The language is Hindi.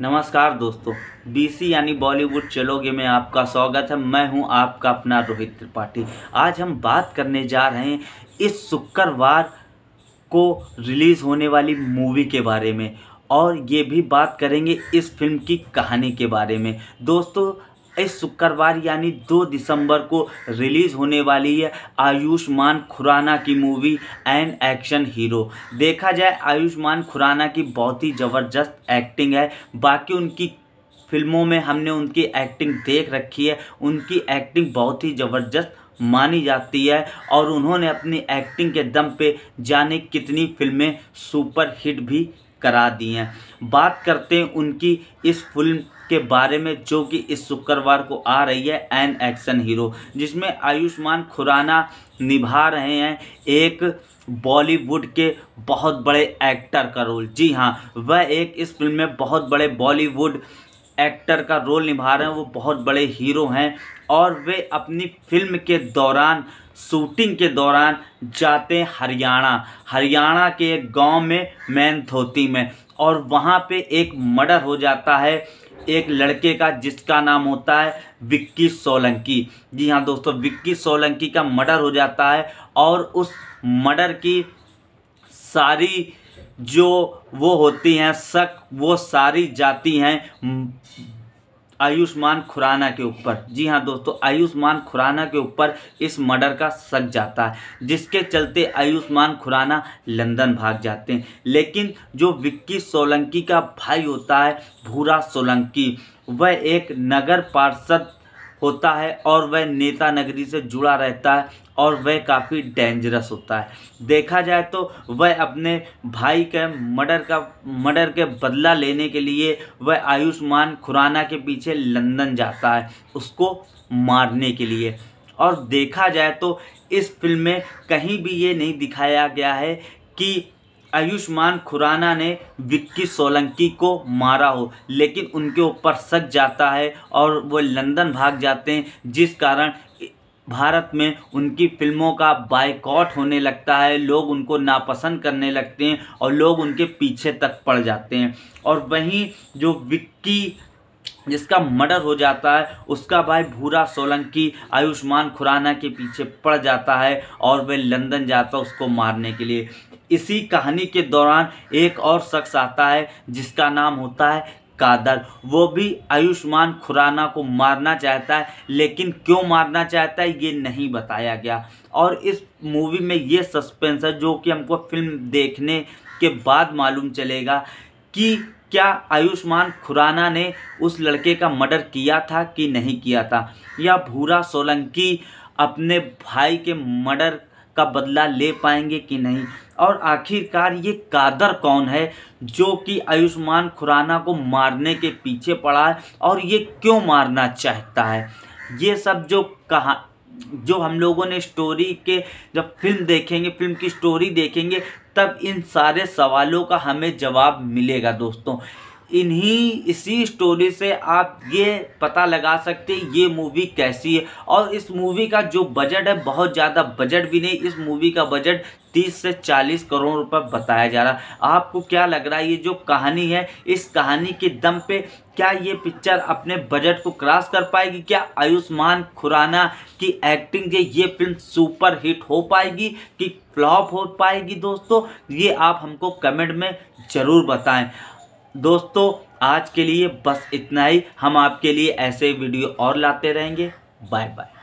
नमस्कार दोस्तों बीसी यानी बॉलीवुड चलोगे में आपका स्वागत है मैं हूं आपका अपना रोहित त्रिपाठी आज हम बात करने जा रहे हैं इस शुक्रवार को रिलीज़ होने वाली मूवी के बारे में और ये भी बात करेंगे इस फिल्म की कहानी के बारे में दोस्तों इस शुक्रवार यानी दो दिसंबर को रिलीज़ होने वाली है आयुष्मान खुराना की मूवी एन एक्शन हीरो देखा जाए आयुष्मान खुराना की बहुत ही ज़बरदस्त एक्टिंग है बाकी उनकी फिल्मों में हमने उनकी एक्टिंग देख रखी है उनकी एक्टिंग बहुत ही ज़बरदस्त मानी जाती है और उन्होंने अपनी एक्टिंग के दम पे जाने कितनी फिल्में सुपर हिट भी करा दी हैं बात करते हैं उनकी इस फिल्म के बारे में जो कि इस शुक्रवार को आ रही है एन एक्शन हीरो जिसमें आयुष्मान खुराना निभा रहे हैं एक बॉलीवुड के बहुत बड़े एक्टर का रोल जी हाँ वह एक इस फिल्म में बहुत बड़े बॉलीवुड एक्टर का रोल निभा रहे हैं वो बहुत बड़े हीरो हैं और वे अपनी फिल्म के दौरान शूटिंग के दौरान जाते हरियाणा हरियाणा के एक गाँव में मैन धोती में और वहाँ पे एक मर्डर हो जाता है एक लड़के का जिसका नाम होता है विक्की सोलंकी जी हाँ दोस्तों विक्की सोलंकी का मर्डर हो जाता है और उस मर्डर की सारी जो वो होती हैं शक वो सारी जाती हैं आयुष्मान खुराना के ऊपर जी हाँ दोस्तों आयुष्मान खुराना के ऊपर इस मर्डर का शक जाता है जिसके चलते आयुष्मान खुराना लंदन भाग जाते हैं लेकिन जो विक्की सोलंकी का भाई होता है भूरा सोलंकी वह एक नगर पार्षद होता है और वह नेता नगरी से जुड़ा रहता है और वह काफ़ी डेंजरस होता है देखा जाए तो वह अपने भाई के मर्डर का मर्डर के बदला लेने के लिए वह आयुष्मान खुराना के पीछे लंदन जाता है उसको मारने के लिए और देखा जाए तो इस फिल्म में कहीं भी ये नहीं दिखाया गया है कि आयुष्मान खुराना ने विक्की सोलंकी को मारा हो लेकिन उनके ऊपर शक जाता है और वो लंदन भाग जाते हैं जिस कारण भारत में उनकी फिल्मों का बायकॉट होने लगता है लोग उनको नापसंद करने लगते हैं और लोग उनके पीछे तक पड़ जाते हैं और वहीं जो विक्की जिसका मर्डर हो जाता है उसका भाई भूरा सोलंकी आयुष्मान खुराना के पीछे पड़ जाता है और वह लंदन जाता है उसको मारने के लिए इसी कहानी के दौरान एक और शख्स आता है जिसका नाम होता है कादर वो भी आयुष्मान खुराना को मारना चाहता है लेकिन क्यों मारना चाहता है ये नहीं बताया गया और इस मूवी में ये सस्पेंस है जो कि हमको फिल्म देखने के बाद मालूम चलेगा कि क्या आयुष्मान खुराना ने उस लड़के का मर्डर किया था कि नहीं किया था या भूरा सोलंकी अपने भाई के मर्डर का बदला ले पाएंगे कि नहीं और आखिरकार ये कादर कौन है जो कि आयुष्मान खुराना को मारने के पीछे पड़ा है और ये क्यों मारना चाहता है ये सब जो कहा जो हम लोगों ने स्टोरी के जब फिल्म देखेंगे फिल्म की स्टोरी देखेंगे तब इन सारे सवालों का हमें जवाब मिलेगा दोस्तों इन्हीं इसी स्टोरी से आप ये पता लगा सकते ये मूवी कैसी है और इस मूवी का जो बजट है बहुत ज़्यादा बजट भी नहीं इस मूवी का बजट 30 से 40 करोड़ रुपए बताया जा रहा है आपको क्या लग रहा है ये जो कहानी है इस कहानी के दम पे क्या ये पिक्चर अपने बजट को क्रॉस कर पाएगी क्या आयुष्मान खुराना की एक्टिंग से ये फिल्म सुपर हिट हो पाएगी कि फ्लॉप हो पाएगी दोस्तों ये आप हमको कमेंट में ज़रूर बताएँ दोस्तों आज के लिए बस इतना ही हम आपके लिए ऐसे वीडियो और लाते रहेंगे बाय बाय